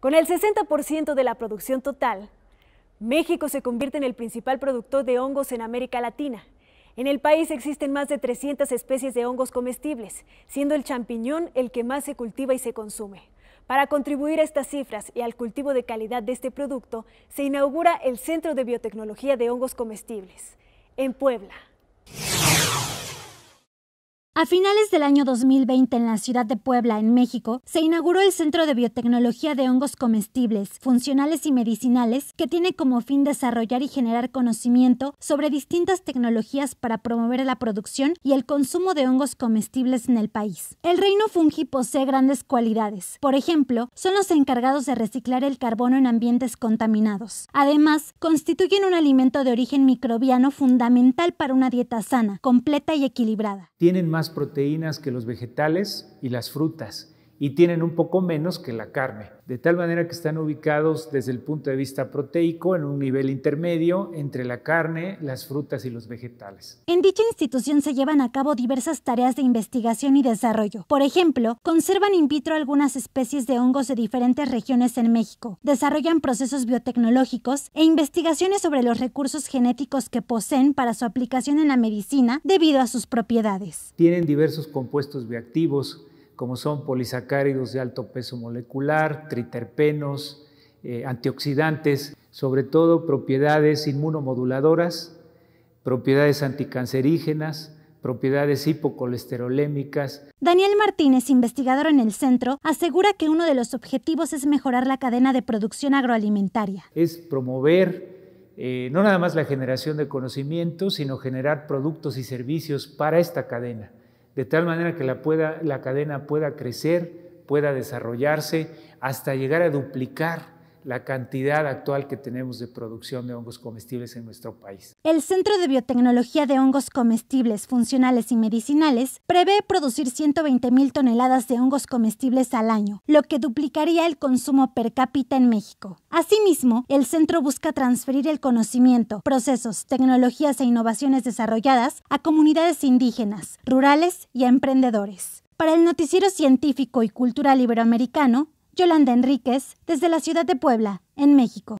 Con el 60% de la producción total, México se convierte en el principal productor de hongos en América Latina. En el país existen más de 300 especies de hongos comestibles, siendo el champiñón el que más se cultiva y se consume. Para contribuir a estas cifras y al cultivo de calidad de este producto, se inaugura el Centro de Biotecnología de Hongos Comestibles en Puebla. A finales del año 2020 en la ciudad de Puebla, en México, se inauguró el Centro de Biotecnología de Hongos Comestibles, Funcionales y Medicinales, que tiene como fin desarrollar y generar conocimiento sobre distintas tecnologías para promover la producción y el consumo de hongos comestibles en el país. El reino fungi posee grandes cualidades. Por ejemplo, son los encargados de reciclar el carbono en ambientes contaminados. Además, constituyen un alimento de origen microbiano fundamental para una dieta sana, completa y equilibrada. Tienen más proteínas que los vegetales y las frutas y tienen un poco menos que la carne, de tal manera que están ubicados desde el punto de vista proteico en un nivel intermedio entre la carne, las frutas y los vegetales. En dicha institución se llevan a cabo diversas tareas de investigación y desarrollo. Por ejemplo, conservan in vitro algunas especies de hongos de diferentes regiones en México, desarrollan procesos biotecnológicos e investigaciones sobre los recursos genéticos que poseen para su aplicación en la medicina debido a sus propiedades. Tienen diversos compuestos bioactivos como son polisacáridos de alto peso molecular, triterpenos, eh, antioxidantes, sobre todo propiedades inmunomoduladoras, propiedades anticancerígenas, propiedades hipocolesterolémicas. Daniel Martínez, investigador en el centro, asegura que uno de los objetivos es mejorar la cadena de producción agroalimentaria. Es promover eh, no nada más la generación de conocimiento, sino generar productos y servicios para esta cadena de tal manera que la, pueda, la cadena pueda crecer, pueda desarrollarse, hasta llegar a duplicar la cantidad actual que tenemos de producción de hongos comestibles en nuestro país. El Centro de Biotecnología de Hongos Comestibles, Funcionales y Medicinales prevé producir 120 mil toneladas de hongos comestibles al año, lo que duplicaría el consumo per cápita en México. Asimismo, el centro busca transferir el conocimiento, procesos, tecnologías e innovaciones desarrolladas a comunidades indígenas, rurales y a emprendedores. Para el Noticiero Científico y Cultural Iberoamericano, Yolanda Enríquez, desde la ciudad de Puebla, en México.